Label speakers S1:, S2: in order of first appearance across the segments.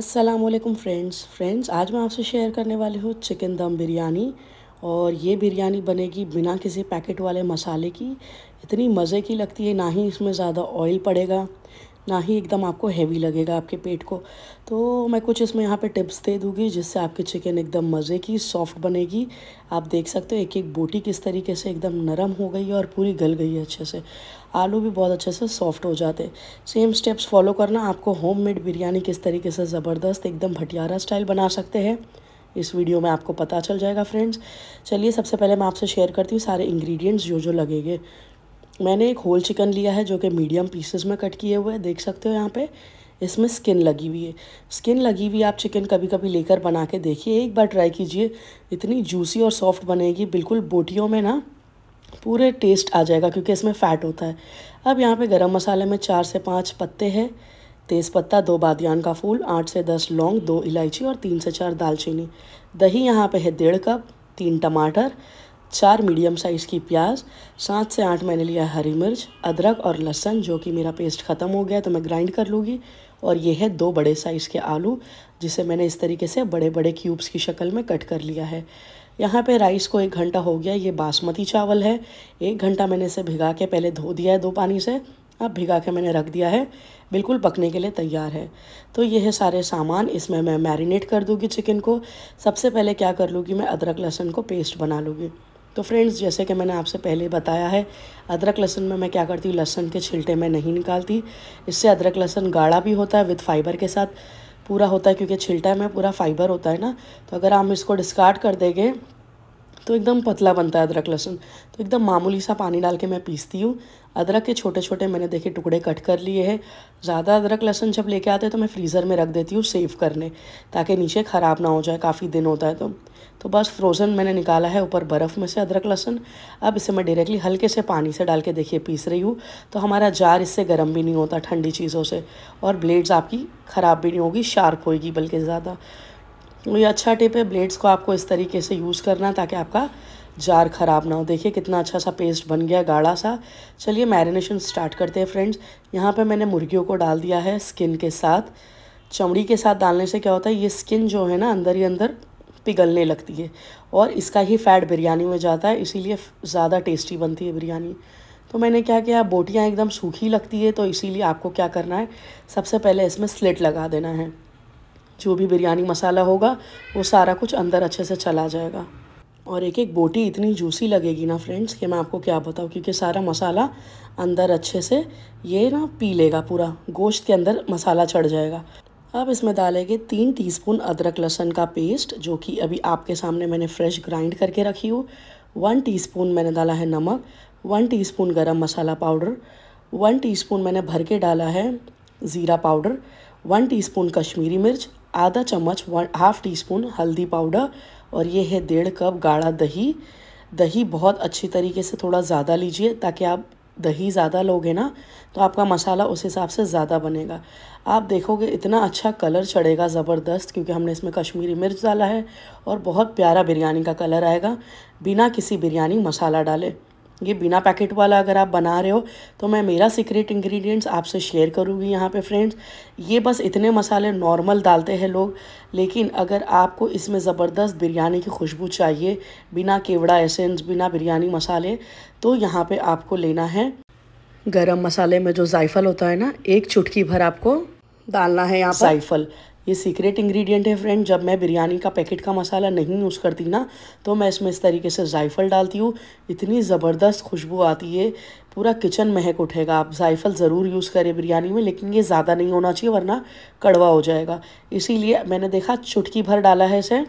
S1: वालेकुम friends friends आज मैं आपसे शेयर करने वाली हूँ चिकन दम बिरयानी और ये बिरयानी बनेगी बिना किसी पैकेट वाले मसाले की इतनी मज़े की लगती है ना ही इसमें ज़्यादा ऑयल पड़ेगा ना ही एकदम आपको हैवी लगेगा आपके पेट को तो मैं कुछ इसमें यहाँ पे टिप्स दे दूँगी जिससे आपकी चिकन एकदम मज़े की सॉफ्ट बनेगी आप देख सकते हो एक एक बोटी किस तरीके से एकदम नरम हो गई है और पूरी गल गई है अच्छे से आलू भी बहुत अच्छे से सॉफ्ट हो जाते सेम स्टेप्स फॉलो करना आपको होममेड बिरयानी किस तरीके से ज़बरदस्त एकदम भटियारा स्टाइल बना सकते हैं इस वीडियो में आपको पता चल जाएगा फ्रेंड्स चलिए सबसे पहले मैं आपसे शेयर करती हूँ सारे इंग्रेडिएंट्स जो जो लगेंगे मैंने एक होल चिकन लिया है जो कि मीडियम पीसेस में कट किए हुए हैं देख सकते हो यहाँ पे इसमें स्किन लगी हुई है स्किन लगी हुई आप चिकन कभी कभी लेकर बना के देखिए एक बार ट्राई कीजिए इतनी जूसी और सॉफ्ट बनेगी बिल्कुल बोटियों में ना पूरे टेस्ट आ जाएगा क्योंकि इसमें फ़ैट होता है अब यहाँ पे गरम मसाले में चार से पाँच पत्ते हैं तेज़पत्ता दो बादियान का फूल आठ से दस लौंग दो इलायची और तीन से चार दालचीनी दही यहाँ पर है डेढ़ कप तीन टमाटर चार मीडियम साइज़ की प्याज सात से आठ मैंने लिया हरी मिर्च अदरक और लहसन जो कि मेरा पेस्ट ख़त्म हो गया तो मैं ग्राइंड कर लूँगी और ये है दो बड़े साइज़ के आलू जिसे मैंने इस तरीके से बड़े बड़े क्यूब्स की शक्ल में कट कर लिया है यहाँ पे राइस को एक घंटा हो गया ये बासमती चावल है एक घंटा मैंने इसे भिगा के पहले धो दिया है दो पानी से अब भिगा के मैंने रख दिया है बिल्कुल पकने के लिए तैयार है तो ये है सारे सामान इसमें मैं मैरिनेट कर दूँगी चिकन को सबसे पहले क्या कर लूँगी मैं अदरक लहसुन को पेस्ट बना लूँगी तो फ्रेंड्स जैसे कि मैंने आपसे पहले बताया है अदरक लहसुन में मैं क्या करती हूँ लहसुन के छिलटे में नहीं निकालती इससे अदरक लहसुन गाढ़ा भी होता है विथ फाइबर के साथ पूरा होता है क्योंकि छिलटा में पूरा फाइबर होता है ना तो अगर हम इसको डिस्कार्ड कर देंगे तो एकदम पतला बनता है अदरक लहसुन तो एकदम मामूली सा पानी डाल के मैं पीसती हूँ अदरक के छोटे छोटे मैंने देखे टुकड़े कट कर लिए हैं ज़्यादा अदरक लहसुन जब लेके आते हैं तो मैं फ्रीज़र में रख देती हूँ सेव करने ताकि नीचे ख़राब ना हो जाए काफ़ी दिन होता है तो तो बस फ्रोज़न मैंने निकाला है ऊपर बर्फ़ में से अदरक लहसुन अब इसे मैं डायरेक्टली हल्के से पानी से डाल के देखिए पीस रही हूँ तो हमारा जार इससे गर्म भी नहीं होता ठंडी चीज़ों से और ब्लेड्स आपकी ख़राब भी नहीं होगी शार्प होएगी बल्कि ज़्यादा तो ये अच्छा टिप है ब्लेड्स को आपको इस तरीके से यूज़ करना ताकि आपका जार ख़राब ना हो देखिए कितना अच्छा सा पेस्ट बन गया गाढ़ा सा चलिए मैरिनेशन स्टार्ट करते हैं फ्रेंड्स यहाँ पे मैंने मुर्गियों को डाल दिया है स्किन के साथ चमड़ी के साथ डालने से क्या होता है ये स्किन जो है ना अंदर ही अंदर पिघलने लगती है और इसका ही फ़ैट बिरयानी में जाता है इसीलिए ज़्यादा टेस्टी बनती है बिरयानी तो मैंने क्या किया बोटियाँ एकदम सूखी लगती है तो इसीलिए आपको क्या करना है सबसे पहले इसमें स्लिट लगा देना है जो भी बिरयानी मसाला होगा वो सारा कुछ अंदर अच्छे से चला जाएगा और एक एक बोटी इतनी जूसी लगेगी ना फ्रेंड्स कि मैं आपको क्या बताऊँ क्योंकि सारा मसाला अंदर अच्छे से ये ना पी लेगा पूरा गोश्त के अंदर मसाला चढ़ जाएगा अब इसमें डालेंगे तीन टीस्पून अदरक लहसन का पेस्ट जो कि अभी आपके सामने मैंने फ्रेश ग्राइंड करके रखी हो वन टीस्पून मैंने डाला है नमक वन टीस्पून गरम मसाला पाउडर वन टीस्पून मैंने भर के डाला है ज़ीरा पाउडर वन टीस्पून कश्मीरी मिर्च आधा चम्मच वन हाफ टी स्पून हल्दी पाउडर और ये है डेढ़ कप गाढ़ा दही दही बहुत अच्छी तरीके से थोड़ा ज़्यादा लीजिए ताकि आप दही ज़्यादा लोगे ना तो आपका मसाला उस हिसाब से ज़्यादा बनेगा आप देखोगे इतना अच्छा कलर चढ़ेगा ज़बरदस्त क्योंकि हमने इसमें कश्मीरी मिर्च डाला है और बहुत प्यारा बिरयानी का कलर आएगा बिना किसी बिरयानी मसाला डाले ये बिना पैकेट वाला अगर आप बना रहे हो तो मैं मेरा सीक्रेट इंग्रेडिएंट्स आपसे शेयर करूँगी यहाँ पे फ्रेंड्स ये बस इतने मसाले नॉर्मल डालते हैं लोग लेकिन अगर आपको इसमें ज़बरदस्त बिरयानी की खुशबू चाहिए बिना केवड़ा एसेंस बिना बिरयानी मसाले तो यहाँ पर आपको लेना है गरम मसाले में जो जायफल होता है ना एक चुटकी भर आपको डालना है यहाँ जायफल ये सीक्रेट इंग्रेडिएंट है फ्रेंड जब मैं बिरयानी का पैकेट का मसाला नहीं यूज़ करती ना तो मैं इसमें इस तरीके से जायफल डालती हूँ इतनी ज़बरदस्त खुशबू आती है पूरा किचन महक उठेगा आप जायफल ज़रूर यूज़ करें बिरयानी में लेकिन ये ज़्यादा नहीं होना चाहिए वरना कड़वा हो जाएगा इसीलिए मैंने देखा चुटकी भर डाला है इसे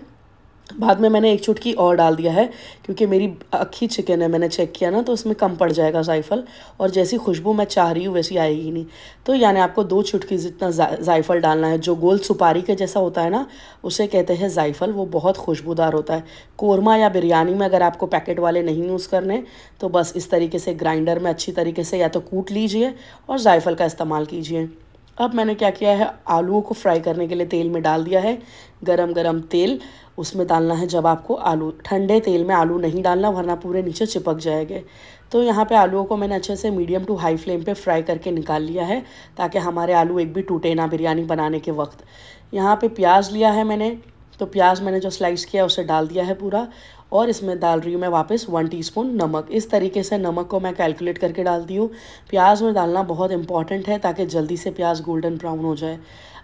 S1: बाद में मैंने एक चुटकी और डाल दिया है क्योंकि मेरी अक्खी चिकन है मैंने चेक किया ना तो उसमें कम पड़ जाएगा जायफल और जैसी खुशबू मैं चाह रही हूँ वैसी आएगी नहीं तो यानी आपको दो चुटकी जितना जायफल डालना है जो गोल सुपारी के जैसा होता है ना उसे कहते हैं जायफल वो बहुत खुशबूदार होता है कोरमा या बिरयानी में अगर आपको पैकेट वाले नहीं यूज़ करने तो बस इस तरीके से ग्राइंडर में अच्छी तरीके से या तो कूट लीजिए और जायफल का इस्तेमाल कीजिए अब मैंने क्या किया है आलूओं को फ्राई करने के लिए तेल में डाल दिया है गरम गरम तेल उसमें डालना है जब आपको आलू ठंडे तेल में आलू नहीं डालना वरना पूरे नीचे चिपक जाएंगे तो यहाँ पे आलूओं को मैंने अच्छे से मीडियम टू हाई फ्लेम पे फ्राई करके निकाल लिया है ताकि हमारे आलू एक भी टूटे ना बिरयानी बनाने के वक्त यहाँ पर प्याज लिया है मैंने तो प्याज मैंने जो स्लाइस किया उसे डाल दिया है पूरा और इसमें डाल रही हूँ मैं वापस वन टीस्पून नमक इस तरीके से नमक को मैं कैलकुलेट करके डालती हूँ प्याज में डालना बहुत इंपॉर्टेंट है ताकि जल्दी से प्याज गोल्डन ब्राउन हो जाए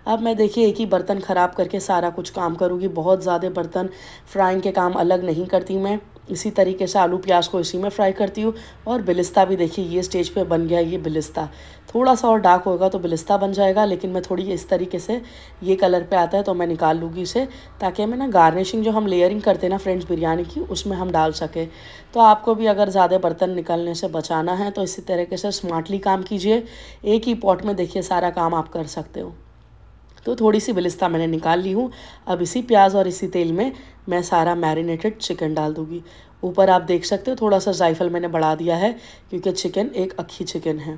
S1: अब मैं देखिए एक ही बर्तन ख़राब करके सारा कुछ काम करूँगी बहुत ज़्यादा बर्तन फ्राइंग के काम अलग नहीं करती मैं इसी तरीके से आलू प्याज को इसी में फ्राई करती हूँ और बिलिस्ता भी देखिए ये स्टेज पे बन गया ये बिलिस्ता थोड़ा सा और डार्क होगा तो बिलिस्ता बन जाएगा लेकिन मैं थोड़ी इस तरीके से ये कलर पे आता है तो मैं निकाल लूँगी इसे ताकि हमें ना गार्निशिंग जो हम लेयरिंग करते हैं ना फ्रेंड्स बिरयानी की उसमें हम डाल सकें तो आपको भी अगर ज़्यादा बर्तन निकलने से बचाना है तो इसी तरीके से स्मार्टली काम कीजिए एक ही पॉट में देखिए सारा काम आप कर सकते हो तो थोड़ी सी बिलिस्ता मैंने निकाल ली हूँ अब इसी प्याज और इसी तेल में मैं सारा मैरिनेटेड चिकन डाल दूँगी ऊपर आप देख सकते हो थोड़ा सा जायफल मैंने बढ़ा दिया है क्योंकि चिकन एक अक्खी चिकन है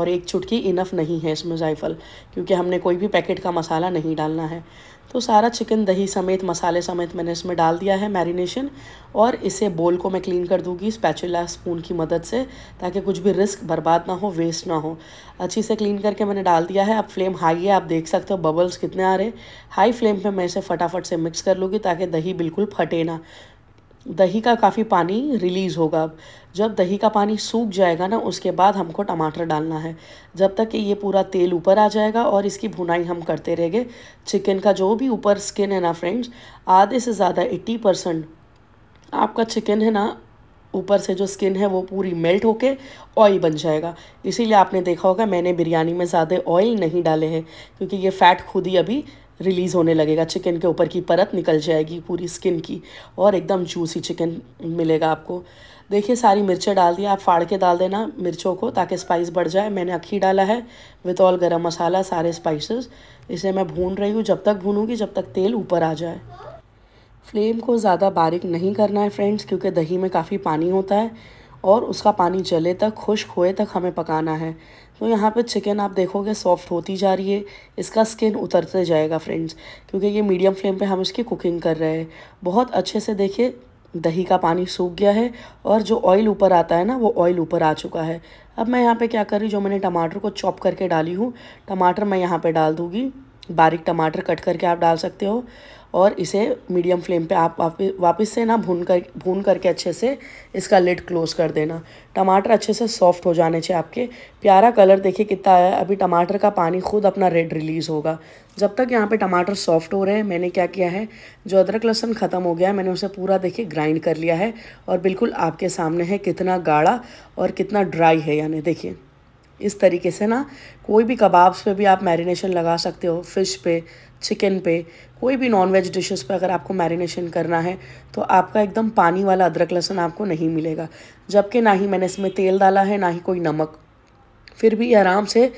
S1: और एक चुटकी इनफ नहीं है इसमें जायफल क्योंकि हमने कोई भी पैकेट का मसाला नहीं डालना है तो सारा चिकन दही समेत मसाले समेत मैंने इसमें डाल दिया है मैरिनेशन और इसे बोल को मैं क्लीन कर दूंगी स्पैचुला स्पून की मदद से ताकि कुछ भी रिस्क बर्बाद ना हो वेस्ट ना हो अच्छी से क्लीन करके मैंने डाल दिया है अब फ्लेम हाई है आप देख सकते हो बबल्स कितने आ रहे हाई फ्लेम पे मैं इसे फटाफट से मिक्स कर लूँगी ताकि दही बिल्कुल फटे ना दही का काफ़ी पानी रिलीज़ होगा जब दही का पानी सूख जाएगा ना उसके बाद हमको टमाटर डालना है जब तक कि ये पूरा तेल ऊपर आ जाएगा और इसकी भुनाई हम करते रहेंगे चिकन का जो भी ऊपर स्किन है ना फ्रेंड्स आधे से ज़्यादा एट्टी परसेंट आपका चिकन है ना ऊपर से जो स्किन है वो पूरी मेल्ट होके ऑयल बन जाएगा इसीलिए आपने देखा होगा मैंने बिरयानी में ज़्यादा ऑयल नहीं डाले हैं क्योंकि ये फ़ैट खुद ही अभी रिलीज़ होने लगेगा चिकन के ऊपर की परत निकल जाएगी पूरी स्किन की और एकदम जूसी चिकन मिलेगा आपको देखिए सारी मिर्चें डाल दिया आप फाड़ के डाल देना मिर्चों को ताकि स्पाइस बढ़ जाए मैंने अखी डाला है विथ ऑल गरम मसाला सारे स्पाइसेस इसे मैं भून रही हूँ जब तक भूनूंगी जब तक तेल ऊपर आ जाए फ्लेम को ज़्यादा बारीक नहीं करना है फ्रेंड्स क्योंकि दही में काफ़ी पानी होता है और उसका पानी जले तक खुश्क होए तक हमें पकाना है तो यहाँ पे चिकन आप देखोगे सॉफ्ट होती जा रही है इसका स्किन उतरते जाएगा फ्रेंड्स क्योंकि ये मीडियम फ्लेम पे हम इसकी कुकिंग कर रहे हैं बहुत अच्छे से देखिए दही का पानी सूख गया है और जो ऑयल ऊपर आता है ना वो ऑयल ऊपर आ चुका है अब मैं यहाँ पे क्या कर रही जो मैंने टमाटर को चॉप करके डाली हूँ टमाटर मैं यहाँ पे डाल दूँगी बारीक टमाटर कट करके आप डाल सकते हो और इसे मीडियम फ्लेम पे आप वापस से ना भून कर भून करके अच्छे से इसका लिड क्लोज़ कर देना टमाटर अच्छे से सॉफ्ट हो जाने चाहिए आपके प्यारा कलर देखिए कितना आया अभी टमाटर का पानी खुद अपना रेड रिलीज़ होगा जब तक यहाँ पे टमाटर सॉफ्ट हो रहे हैं मैंने क्या किया है जो अदरक लहसुन ख़त्म हो गया है मैंने उसे पूरा देखिए ग्राइंड कर लिया है और बिल्कुल आपके सामने है कितना गाढ़ा और कितना ड्राई है यानी देखिए इस तरीके से ना कोई भी कबाब्स पे भी आप मैरिनेशन लगा सकते हो फिश पे चिकन पे कोई भी नॉन वेज डिशेस पर अगर आपको मैरिनेशन करना है तो आपका एकदम पानी वाला अदरक लहसुन आपको नहीं मिलेगा जबकि ना ही मैंने इसमें तेल डाला है ना ही कोई नमक फिर भी आराम से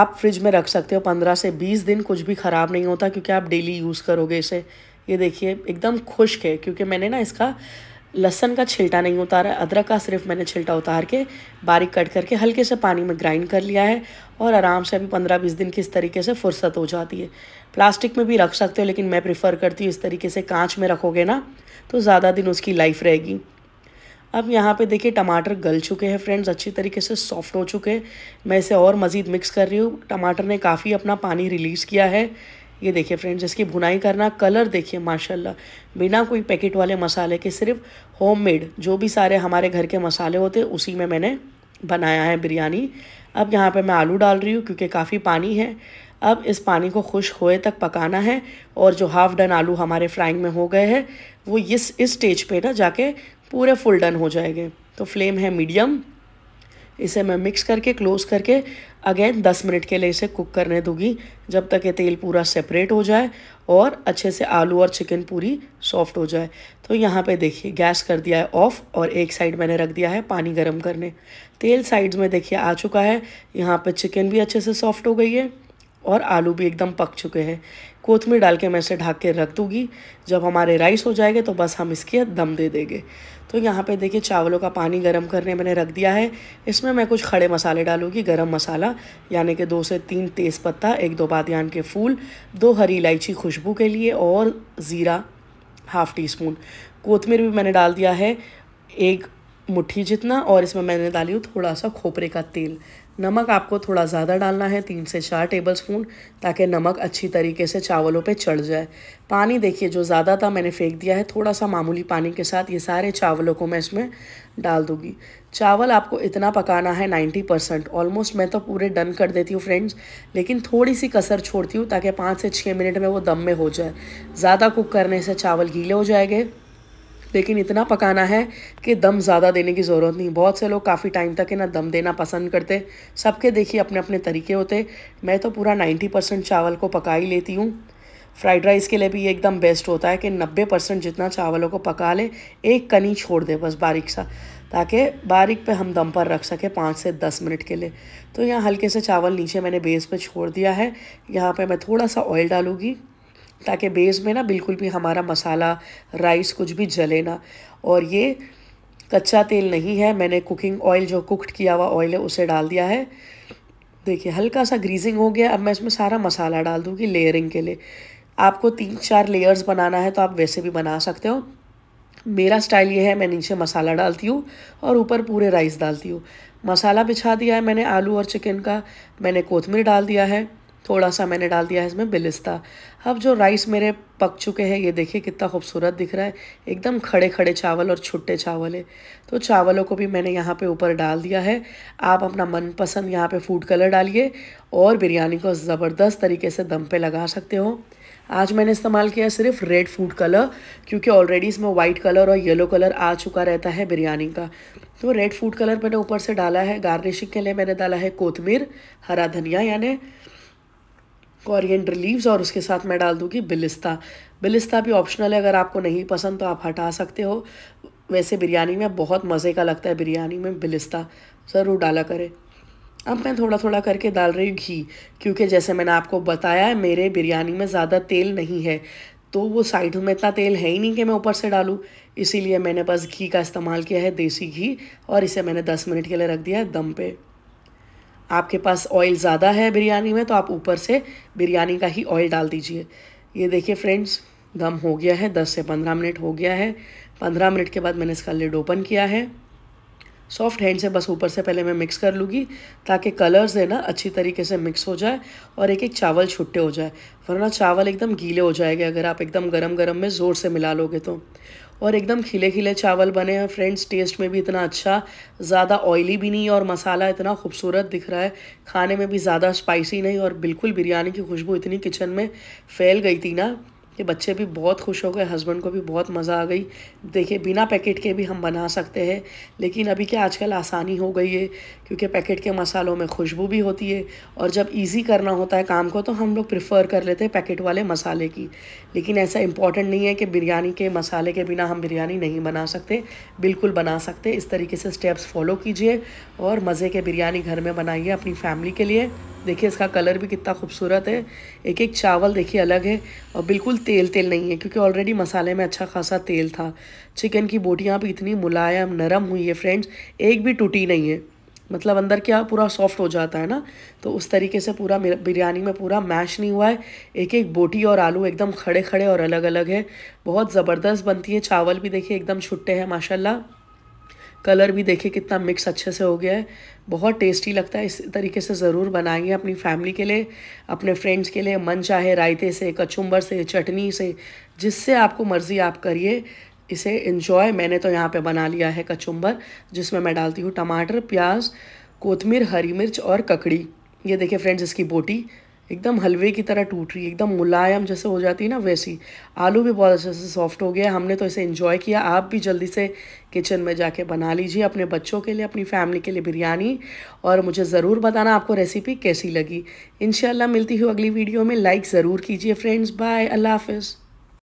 S1: आप फ्रिज में रख सकते हो पंद्रह से बीस दिन कुछ भी ख़राब नहीं होता क्योंकि आप डेली यूज़ करोगे इसे ये देखिए एकदम खुश्क है क्योंकि मैंने ना इसका लहसन का छिलटा नहीं उतारा है अदरक का सिर्फ मैंने छिलटा उतार के बारीक कट करके हल्के से पानी में ग्राइंड कर लिया है और आराम से अभी पंद्रह बीस दिन किस इस तरीके से फुर्सत हो जाती है प्लास्टिक में भी रख सकते हो लेकिन मैं प्रिफ़र करती हूँ इस तरीके से कांच में रखोगे ना तो ज़्यादा दिन उसकी लाइफ रहेगी अब यहाँ पे देखिए टमाटर गल चुके हैं फ्रेंड्स अच्छी तरीके से सॉफ्ट हो चुके हैं मैं इसे और मज़ीद मिक्स कर रही हूँ टमाटर ने काफ़ी अपना पानी रिलीज़ किया है ये देखिए फ्रेंड्स इसकी भुनाई करना कलर देखिए माशाल्लाह बिना कोई पैकेट वाले मसाले के सिर्फ होममेड जो भी सारे हमारे घर के मसाले होते उसी में मैंने बनाया है बिरयानी अब यहाँ पे मैं आलू डाल रही हूँ क्योंकि काफ़ी पानी है अब इस पानी को खुश होए तक पकाना है और जो हाफ़ डन आलू हमारे फ्राइंग में हो गए हैं वो इस इस स्टेज पे ना जाके पूरे फुल डन हो जाएंगे तो फ्लेम है मीडियम इसे मैं मिक्स करके क्लोज़ करके अगेन 10 मिनट के लिए इसे कुक करने दूंगी जब तक ये तेल पूरा सेपरेट हो जाए और अच्छे से आलू और चिकन पूरी सॉफ्ट हो जाए तो यहाँ पे देखिए गैस कर दिया है ऑफ़ और एक साइड मैंने रख दिया है पानी गर्म करने तेल साइड्स में देखिए आ चुका है यहाँ पे चिकन भी अच्छे से सॉफ्ट हो गई है और आलू भी एकदम पक चुके हैं कोथमीर डाल के मैं इसे ढाक के रख दूँगी जब हमारे राइस हो जाएंगे तो बस हम इसके दम दे देंगे तो यहाँ पे देखिए चावलों का पानी गर्म करने मैंने रख दिया है इसमें मैं कुछ खड़े मसाले डालूँगी गरम मसाला यानी कि दो से तीन तेज़पत्ता एक दो बादन के फूल दो हरी इलायची खुशबू के लिए और ज़ीरा हाफ़ टी स्पून कोथमीर भी मैंने डाल दिया है एक मुट्ठी जितना और इसमें मैंने डाली हूँ थोड़ा सा खोपरे का तेल नमक आपको थोड़ा ज़्यादा डालना है तीन से चार टेबल स्पून ताकि नमक अच्छी तरीके से चावलों पे चढ़ जाए पानी देखिए जो ज़्यादा था मैंने फेंक दिया है थोड़ा सा मामूली पानी के साथ ये सारे चावलों को मैं इसमें डाल दूँगी चावल आपको इतना पकाना है नाइन्टी परसेंट ऑलमोस्ट मैं तो पूरे डन कर देती हूँ फ्रेंड्स लेकिन थोड़ी सी कसर छोड़ती हूँ ताकि पाँच से छः मिनट में वो दम में हो जाए ज़्यादा कुक करने से चावल गीले हो जाएंगे लेकिन इतना पकाना है कि दम ज़्यादा देने की ज़रूरत नहीं बहुत से लोग काफ़ी टाइम तक है ना दम देना पसंद करते सबके देखिए अपने अपने तरीके होते मैं तो पूरा नाइन्टी परसेंट चावल को पका ही लेती हूँ फ्राइड राइस के लिए भी एकदम बेस्ट होता है कि नब्बे परसेंट जितना चावलों को पका ले एक कनी छोड़ दे बस बारीक सा ताकि बारीक पे हम दम पर रख सकें पाँच से दस मिनट के लिए तो यहाँ हल्के से चावल नीचे मैंने बेस पे छोड़ दिया है यहाँ पे मैं थोड़ा सा ऑयल डालूँगी ताकि बेस में ना बिल्कुल भी हमारा मसाला राइस कुछ भी जले ना और ये कच्चा तेल नहीं है मैंने कुकिंग ऑयल जो कुकड किया हुआ ऑयल है उसे डाल दिया है देखिए हल्का सा ग्रीजिंग हो गया अब मैं इसमें सारा मसाला डाल दूँगी लेयरिंग के लिए आपको तीन चार लेयर्स बनाना है तो आप वैसे भी बना सकते हो मेरा स्टाइल ये है मैं नीचे मसाला डालती हूँ और ऊपर पूरे राइस डालती हूँ मसाला बिछा दिया है मैंने आलू और चिकन का मैंने कोथमीर डाल दिया है थोड़ा सा मैंने डाल दिया है इसमें बिलिस्ता अब जो राइस मेरे पक चुके हैं ये देखिए कितना खूबसूरत दिख रहा है एकदम खड़े खड़े चावल और छुट्टे चावल है तो चावलों को भी मैंने यहाँ पे ऊपर डाल दिया है आप अपना मनपसंद यहाँ पे फूड कलर डालिए और बिरयानी को ज़बरदस्त तरीके से दम पे लगा सकते हो आज मैंने इस्तेमाल किया सिर्फ रेड फूड कलर क्योंकि ऑलरेडी इसमें वाइट कलर और येलो कलर आ चुका रहता है बिरयानी का तो रेड फूड कलर मैंने ऊपर से डाला है गार्निशिंग के लिए मैंने डाला है कोथमीर हरा धनिया यानी कॉरियंडर लीव्स और उसके साथ मैं डाल दूँगी बिलिस्ता बिलिस्ता भी ऑप्शनल है अगर आपको नहीं पसंद तो आप हटा सकते हो वैसे बिरयानी में बहुत मज़े का लगता है बिरयानी में बिलिस्ता ज़रूर डाला करें अब मैं थोड़ा थोड़ा करके डाल रही हूँ घी क्योंकि जैसे मैंने आपको बताया है मेरे बिरयानी में ज़्यादा तेल नहीं है तो वो साइड में इतना तेल है ही नहीं कि मैं ऊपर से डालूँ इसीलिए मैंने बस घी का इस्तेमाल किया है देसी घी और इसे मैंने 10 मिनट के लिए रख दिया है दम पे आपके पास ऑयल ज़्यादा है बिरयानी में तो आप ऊपर से बिरयानी का ही ऑयल डाल दीजिए ये देखिए फ्रेंड्स दम हो गया है दस से पंद्रह मिनट हो गया है पंद्रह मिनट के बाद मैंने इसका लिड ओपन किया है सॉफ्ट हैंड से बस ऊपर से पहले मैं मिक्स कर लूँगी ताकि कलर्स है ना अच्छी तरीके से मिक्स हो जाए और एक एक चावल छुट्टे हो जाए वरना चावल एकदम गीले हो जाएंगे अगर आप एकदम गरम गरम में ज़ोर से मिला लोगे तो और एकदम खिले खिले चावल बने हैं फ्रेंड्स टेस्ट में भी इतना अच्छा ज़्यादा ऑयली भी नहीं और मसाला इतना खूबसूरत दिख रहा है खाने में भी ज़्यादा स्पाइसी नहीं और बिल्कुल बिरयानी की खुशबू इतनी किचन में फैल गई थी ना ये बच्चे भी बहुत खुश हो गए हस्बैंड को भी बहुत मज़ा आ गई देखिए बिना पैकेट के भी हम बना सकते हैं लेकिन अभी क्या आजकल आसानी हो गई है क्योंकि पैकेट के मसालों में खुशबू भी होती है और जब इजी करना होता है काम को तो हम लोग प्रिफ़र कर लेते हैं पैकेट वाले मसाले की लेकिन ऐसा इंपॉर्टेंट नहीं है कि बिरयानी के मसाले के बिना हम बिरयानी नहीं बना सकते बिल्कुल बना सकते इस तरीके से स्टेप्स फॉलो कीजिए और मज़े के बिरयानी घर में बनाइए अपनी फैमिली के लिए देखिए इसका कलर भी कितना खूबसूरत है एक एक चावल देखिए अलग है और बिल्कुल तेल तेल नहीं है क्योंकि ऑलरेडी मसाले में अच्छा खासा तेल था चिकन की बोटियाँ भी इतनी मुलायम नरम हुई है फ्रेंड्स एक भी टूटी नहीं है मतलब अंदर क्या पूरा सॉफ्ट हो जाता है ना तो उस तरीके से पूरा बिरयानी में पूरा मैश नहीं हुआ है एक एक बोटी और आलू एकदम खड़े खड़े और अलग अलग है बहुत ज़बरदस्त बनती है चावल भी देखिए एकदम छुट्टे हैं माशाल्लाह कलर भी देखिए कितना मिक्स अच्छे से हो गया है बहुत टेस्टी लगता है इस तरीके से ज़रूर बनाएंगे अपनी फैमिली के लिए अपने फ्रेंड्स के लिए मन चाहे रायते से कचुम्बर से चटनी से जिससे आपको मर्ज़ी आप करिए इसे इन्जॉय मैंने तो यहाँ पे बना लिया है कचुम्बर जिसमें मैं डालती हूँ टमाटर प्याज कोतमीर हरी मिर्च और ककड़ी ये देखिए फ्रेंड्स इसकी बोटी एकदम हलवे की तरह टूट रही है एकदम मुलायम जैसे हो जाती है ना वैसी आलू भी बहुत अच्छे से सॉफ्ट हो गया हमने तो इसे इन्जॉय किया आप भी जल्दी से किचन में जाके बना लीजिए अपने बच्चों के लिए अपनी फैमिली के लिए बिरयानी और मुझे ज़रूर बताना आपको रेसिपी कैसी लगी इन मिलती हूँ अगली वीडियो में लाइक ज़रूर कीजिए फ्रेंड्स बाय अल्लाह हाफिज़